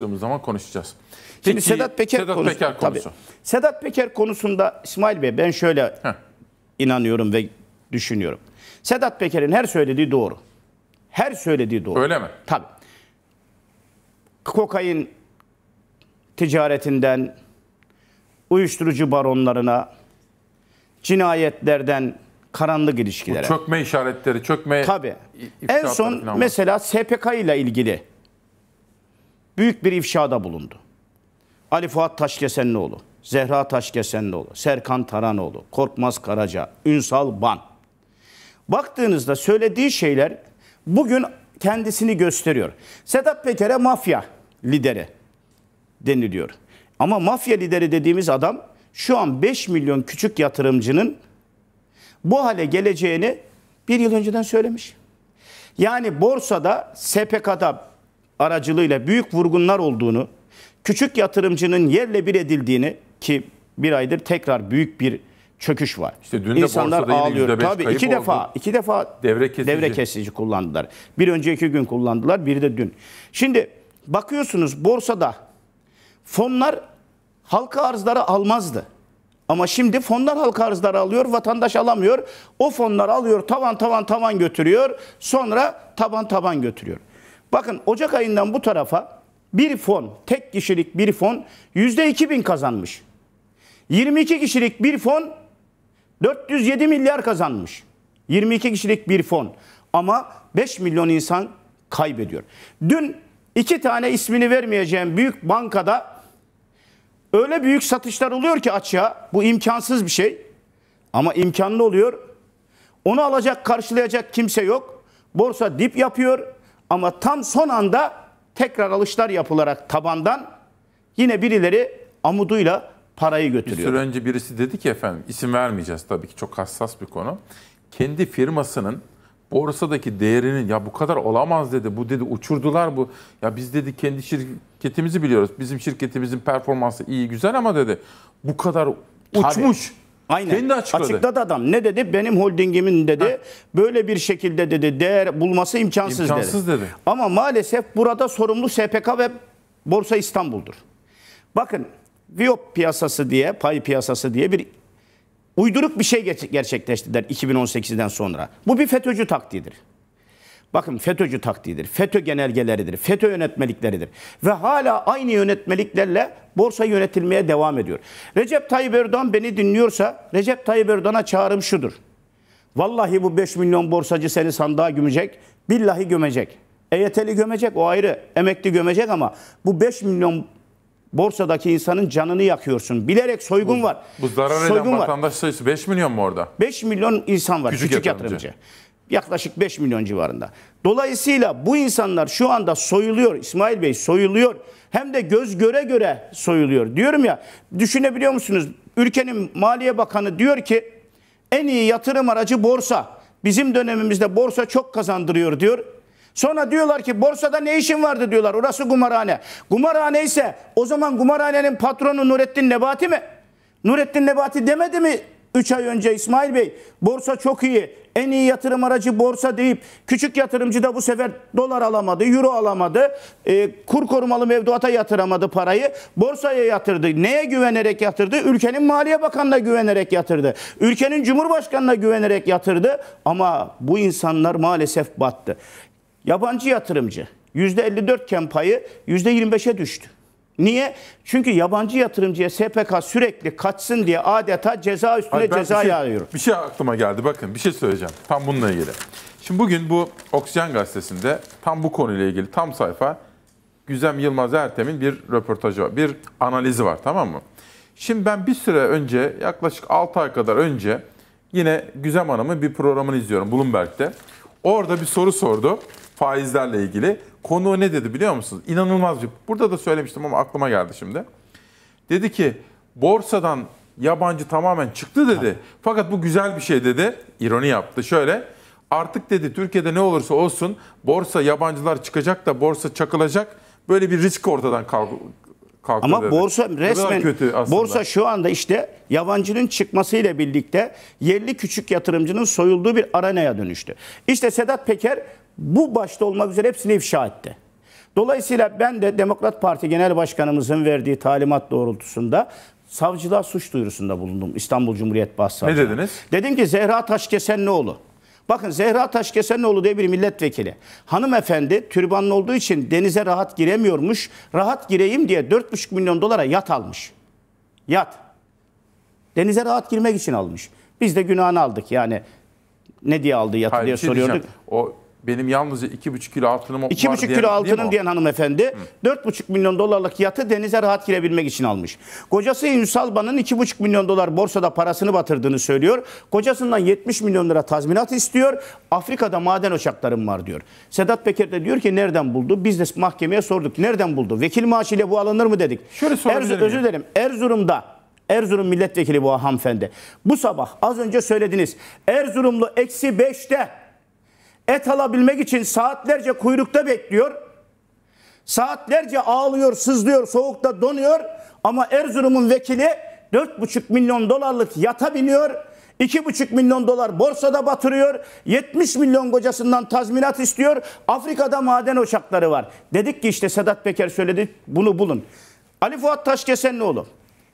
yaptığımız zaman konuşacağız. Peki, Şimdi Sedat Peker, Sedat konusu, Peker konusu. Tabii. Sedat Peker konusunda İsmail Bey ben şöyle Heh. inanıyorum ve düşünüyorum. Sedat Peker'in her söylediği doğru. Her söylediği doğru. Öyle mi? Tabii. Kokain ticaretinden uyuşturucu baronlarına cinayetlerden karanlık ilişkilere. Bu çökme işaretleri, çökme Tabii. En son mesela SPK ile ilgili büyük bir ifşada bulundu. Ali Fuat Taşkesenlioğlu, Zehra Taşkesenlioğlu, Serkan Taranoğlu, Korkmaz Karaca, Ünsal Ban. Baktığınızda söylediği şeyler bugün kendisini gösteriyor. Sedat Peker'e mafya lideri deniliyor. Ama mafya lideri dediğimiz adam şu an 5 milyon küçük yatırımcının bu hale geleceğini bir yıl önceden söylemiş. Yani borsada, SPK'da aracılığıyla büyük vurgunlar olduğunu, küçük yatırımcının yerle bir edildiğini ki bir aydır tekrar büyük bir çöküş var. İşte dün de İnsanlar ağlıyor. Tabii iki oldu. defa, iki defa devre kesici. devre kesici kullandılar. Bir önceki gün kullandılar, biri de dün. Şimdi bakıyorsunuz borsada fonlar halka arzları almazdı. Ama şimdi fonlar halka arzları alıyor, vatandaş alamıyor. O fonlar alıyor, tavan tavan tavan götürüyor. Sonra taban taban götürüyor. Bakın Ocak ayından bu tarafa bir fon, tek kişilik bir fon bin kazanmış. 22 kişilik bir fon 407 milyar kazanmış. 22 kişilik bir fon ama 5 milyon insan kaybediyor. Dün iki tane ismini vermeyeceğim büyük bankada öyle büyük satışlar oluyor ki açığa bu imkansız bir şey ama imkanlı oluyor. Onu alacak karşılayacak kimse yok. Borsa dip yapıyor ama tam son anda tekrar alışlar yapılarak tabandan yine birileri amuduyla parayı götürüyor. Bir süre önce birisi dedi ki efendim isim vermeyeceğiz tabii ki çok hassas bir konu. Kendi firmasının borsadaki değerinin ya bu kadar olamaz dedi. Bu dedi uçurdular bu. Ya biz dedi kendi şirketimizi biliyoruz. Bizim şirketimizin performansı iyi güzel ama dedi bu kadar uçmuş. Tabii. Aynen. Kendi açıkladı. Açıkladı adam. Ne dedi? Benim holdingimin dedi. Ha. Böyle bir şekilde dedi değer bulması imkansız, imkansız dedi. dedi. Ama maalesef burada sorumlu SPK ve Borsa İstanbul'dur. Bakın Viyop piyasası diye, pay piyasası diye bir uyduruk bir şey gerçekleştirdiler 2018'den sonra. Bu bir FETÖ'cü taktiğidir. Bakın FETÖ'cü taktiğidir. FETÖ genelgeleridir. FETÖ yönetmelikleridir. Ve hala aynı yönetmeliklerle borsa yönetilmeye devam ediyor. Recep Tayyip Erdoğan beni dinliyorsa Recep Tayyip Erdoğan'a çağrım şudur. Vallahi bu 5 milyon borsacı seni sandığa gömecek. Billahi gömecek. EYT'li gömecek o ayrı. Emekli gömecek ama bu 5 milyon borsadaki insanın canını yakıyorsun. Bilerek soygun bu, var. Bu zarar soygun eden vatandaş sayısı 5 milyon mu orada? 5 milyon insan var. Küçük, küçük yatırımcı. yatırımcı. Yaklaşık 5 milyon civarında. Dolayısıyla bu insanlar şu anda soyuluyor. İsmail Bey soyuluyor. Hem de göz göre göre soyuluyor. Diyorum ya düşünebiliyor musunuz? Ülkenin Maliye Bakanı diyor ki en iyi yatırım aracı borsa. Bizim dönemimizde borsa çok kazandırıyor diyor. Sonra diyorlar ki borsada ne işin vardı diyorlar. Orası kumarhane. Kumarhane ise o zaman kumarhanenin patronu Nurettin Nebati mi? Nurettin Nebati demedi mi 3 ay önce İsmail Bey borsa çok iyi. En iyi yatırım aracı borsa deyip küçük yatırımcı da bu sefer dolar alamadı, euro alamadı. E, kur korumalı mevduata yatıramadı parayı. Borsaya yatırdı. Neye güvenerek yatırdı? Ülkenin Maliye Bakanı'na güvenerek yatırdı. Ülkenin Cumhurbaşkanı'na güvenerek yatırdı. Ama bu insanlar maalesef battı. Yabancı yatırımcı %54 iken payı %25'e düştü. Niye? Çünkü yabancı yatırımcıya SPK sürekli kaçsın diye adeta ceza üstüne Hayır, ceza bir şey, yağıyor. Bir şey aklıma geldi bakın bir şey söyleyeceğim tam bununla ilgili. Şimdi bugün bu Oksijen gazetesinde tam bu konuyla ilgili tam sayfa Güzem Yılmaz Ertem'in bir röportajı var, bir analizi var tamam mı? Şimdi ben bir süre önce yaklaşık 6 ay kadar önce yine Güzem Hanım'ın bir programını izliyorum Bloomberg'de. Orada bir soru sordu faizlerle ilgili. Konu ne dedi biliyor musunuz? İnanılmaz bir. Burada da söylemiştim ama aklıma geldi şimdi. Dedi ki borsadan yabancı tamamen çıktı dedi. Fakat bu güzel bir şey dedi. İroni yaptı. Şöyle artık dedi Türkiye'de ne olursa olsun borsa yabancılar çıkacak da borsa çakılacak. Böyle bir risk ortadan kalk kalktı Ama dedi. borsa resmen kötü borsa şu anda işte yabancının çıkmasıyla birlikte yerli küçük yatırımcının soyulduğu bir arenaya dönüştü. İşte Sedat Peker bu başta olmak üzere hepsini ifşa etti. Dolayısıyla ben de Demokrat Parti Genel Başkanımızın verdiği talimat doğrultusunda savcılığa suç duyurusunda bulundum İstanbul Cumhuriyet Başsavcılığı. Ne dediniz? Dedim ki Zehra Taşkesenoğlu. Bakın Zehra Taşkesenoğlu diye bir milletvekili. Hanımefendi türbanlı olduğu için denize rahat giremiyormuş. Rahat gireyim diye 4,5 milyon dolara yat almış. Yat. Denize rahat girmek için almış. Biz de günahını aldık yani. Ne diye aldı yatı Hayır, diye şey soruyorduk. Diyeceğim. O benim yalnızca 2,5 kilo altınım var 2,5 kilo diyen, altının diyen hanımefendi Hı. 4,5 milyon dolarlık yatı denize rahat girebilmek için almış. Kocası Ünsal Ban'ın 2,5 milyon dolar borsada parasını batırdığını söylüyor. Kocasından 70 milyon lira tazminat istiyor. Afrika'da maden ocaklarım var diyor. Sedat Peker de diyor ki nereden buldu? Biz de mahkemeye sorduk. Nereden buldu? Vekil maaşıyla bu alınır mı dedik. Şöyle sorabilir Erz- Özür dilerim. Erzurum'da Erzurum milletvekili bu hanımefendi. Bu sabah az önce söylediniz. Erzurumlu eksi 5'te Et alabilmek için saatlerce kuyrukta bekliyor. Saatlerce ağlıyor, sızlıyor, soğukta donuyor. Ama Erzurum'un vekili 4,5 milyon dolarlık yata biniyor. 2,5 milyon dolar borsada batırıyor. 70 milyon kocasından tazminat istiyor. Afrika'da maden ocakları var. Dedik ki işte Sedat Peker söyledi bunu bulun. Ali Fuat Taşkesenlioğlu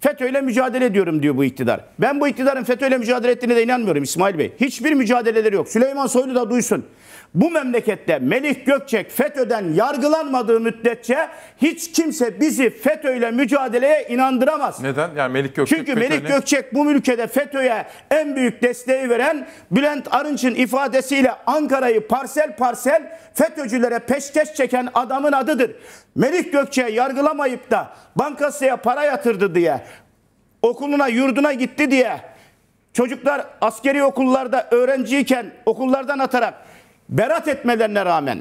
FETÖ'yle mücadele ediyorum diyor bu iktidar. Ben bu iktidarın FETÖ'yle mücadele ettiğine de inanmıyorum İsmail Bey. Hiçbir mücadeleleri yok. Süleyman Soylu da duysun. Bu memlekette Melih Gökçek FETÖ'den yargılanmadığı müddetçe hiç kimse bizi FETÖ'yle mücadeleye inandıramaz. Neden? Yani Melih Gökçek Çünkü Melih Gökçek bu ülkede FETÖ'ye en büyük desteği veren Bülent Arınç'ın ifadesiyle Ankara'yı parsel parsel FETÖ'cülere peşkeş çeken adamın adıdır. Melih Gökçek'e yargılamayıp da bankasıya para yatırdı diye okuluna yurduna gitti diye çocuklar askeri okullarda öğrenciyken okullardan atarak berat etmelerine rağmen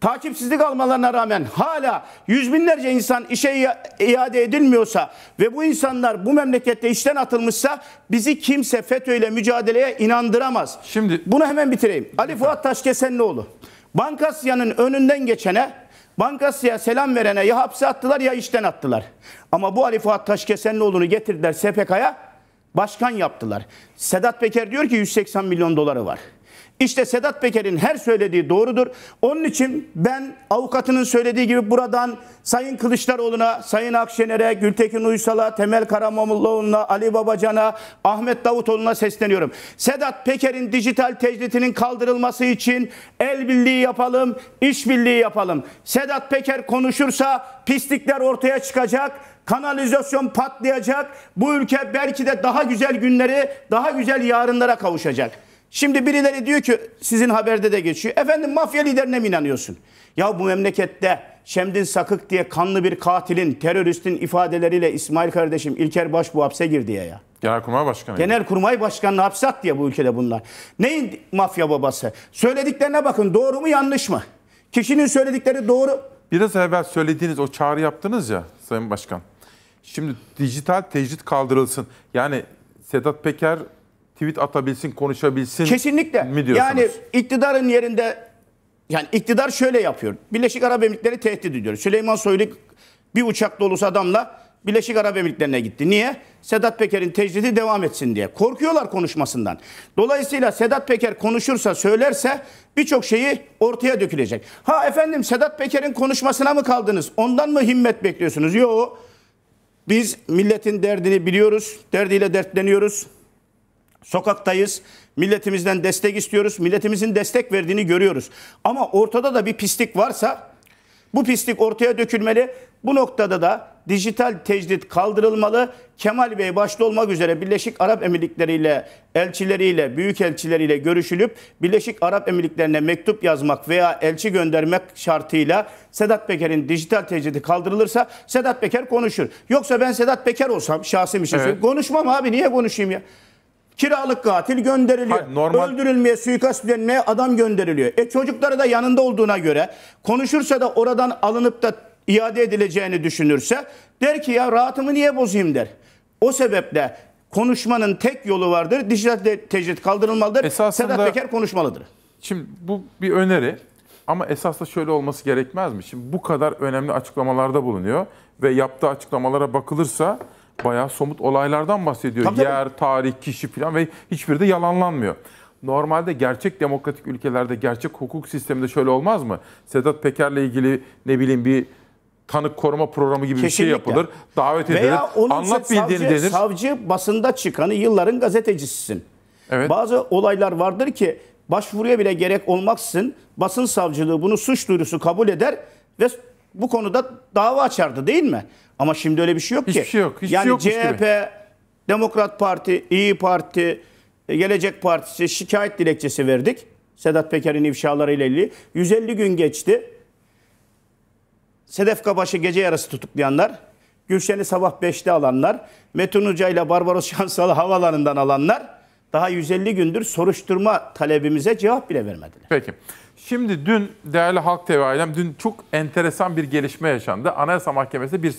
takipsizlik almalarına rağmen hala yüz binlerce insan işe iade edilmiyorsa ve bu insanlar bu memlekette işten atılmışsa bizi kimse FETÖ ile mücadeleye inandıramaz. Şimdi bunu hemen bitireyim. Ali Fuat Taşkesenlioğlu. Bankasya'nın önünden geçene Bankasya selam verene ya hapse attılar ya işten attılar. Ama bu Ali Fuat Taşkesenlioğlu'nu getirdiler SPK'ya başkan yaptılar. Sedat Peker diyor ki 180 milyon doları var. İşte Sedat Peker'in her söylediği doğrudur. Onun için ben avukatının söylediği gibi buradan Sayın Kılıçdaroğlu'na, Sayın Akşener'e, Gültekin Uysal'a, Temel Karamollaoğlu'na, Ali Babacan'a, Ahmet Davutoğlu'na sesleniyorum. Sedat Peker'in dijital tecritinin kaldırılması için el birliği yapalım, iş birliği yapalım. Sedat Peker konuşursa pislikler ortaya çıkacak kanalizasyon patlayacak. Bu ülke belki de daha güzel günleri, daha güzel yarınlara kavuşacak. Şimdi birileri diyor ki sizin haberde de geçiyor. Efendim mafya liderine mi inanıyorsun? Ya bu memlekette Şemdin Sakık diye kanlı bir katilin, teröristin ifadeleriyle İsmail kardeşim İlker baş bu hapse girdi ya. Genelkurmay Başkanı. Genelkurmay Başkanı hapse at diye bu ülkede bunlar. Neyin mafya babası? Söylediklerine bakın doğru mu yanlış mı? Kişinin söyledikleri doğru. Biraz evvel söylediğiniz o çağrı yaptınız ya Sayın Başkan. Şimdi dijital tecrit kaldırılsın. Yani Sedat Peker tweet atabilsin, konuşabilsin Kesinlikle. mi diyorsunuz? Yani iktidarın yerinde yani iktidar şöyle yapıyor. Birleşik Arap Emirlikleri tehdit ediyor. Süleyman Soylu bir uçak dolusu adamla Birleşik Arap Emirlikleri'ne gitti. Niye? Sedat Peker'in tecridi devam etsin diye. Korkuyorlar konuşmasından. Dolayısıyla Sedat Peker konuşursa, söylerse birçok şeyi ortaya dökülecek. Ha efendim Sedat Peker'in konuşmasına mı kaldınız? Ondan mı himmet bekliyorsunuz? Yok. Biz milletin derdini biliyoruz. Derdiyle dertleniyoruz. Sokaktayız. Milletimizden destek istiyoruz. Milletimizin destek verdiğini görüyoruz. Ama ortada da bir pislik varsa bu pislik ortaya dökülmeli. Bu noktada da dijital tecrit kaldırılmalı. Kemal Bey başta olmak üzere Birleşik Arap Emirlikleri ile elçileriyle, büyük elçileriyle görüşülüp Birleşik Arap Emirlikleri'ne mektup yazmak veya elçi göndermek şartıyla Sedat Peker'in dijital tecridi kaldırılırsa Sedat Peker konuşur. Yoksa ben Sedat Peker olsam şahsi bir şey evet. konuşmam abi niye konuşayım ya? Kiralık katil gönderiliyor. Hayır, normal... Öldürülmeye, suikast düzenmeye adam gönderiliyor. E çocukları da yanında olduğuna göre konuşursa da oradan alınıp da iade edileceğini düşünürse der ki ya rahatımı niye bozayım der. O sebeple konuşmanın tek yolu vardır. Dijital tecrit kaldırılmalıdır. Esasında, Sedat Peker konuşmalıdır. Şimdi bu bir öneri ama esasla şöyle olması gerekmez mi? Şimdi bu kadar önemli açıklamalarda bulunuyor ve yaptığı açıklamalara bakılırsa bayağı somut olaylardan bahsediyor. Tabii, Yer, tabii. tarih, kişi falan ve hiçbiri de yalanlanmıyor. Normalde gerçek demokratik ülkelerde, gerçek hukuk sisteminde şöyle olmaz mı? Sedat Peker'le ilgili ne bileyim bir tanık koruma programı gibi Kesinlikle. bir şey yapılır. Davet edilir. Veya onun Anlat bildiğini savcı, denir. Savcı basında çıkanı yılların gazetecisisin. Evet. Bazı olaylar vardır ki başvuruya bile gerek olmaksın basın savcılığı bunu suç duyurusu kabul eder ve bu konuda dava açardı değil mi? Ama şimdi öyle bir şey yok Hiçbir ki. Hiçbir şey yok. Hiçbir şey yani şey CHP, gibi. Demokrat Parti, İyi Parti, e, Gelecek Partisi şikayet dilekçesi verdik. Sedat Peker'in ifşalarıyla ilgili. 150 gün geçti. Sedef Kabaş'ı gece yarısı tutuklayanlar, Gülşen'i sabah 5'te alanlar, Metun Hoca ile Barbaros Şansalı havalarından alanlar daha 150 gündür soruşturma talebimize cevap bile vermediler. Peki. Şimdi dün değerli Halk TV ailem, dün çok enteresan bir gelişme yaşandı. Anayasa Mahkemesi bir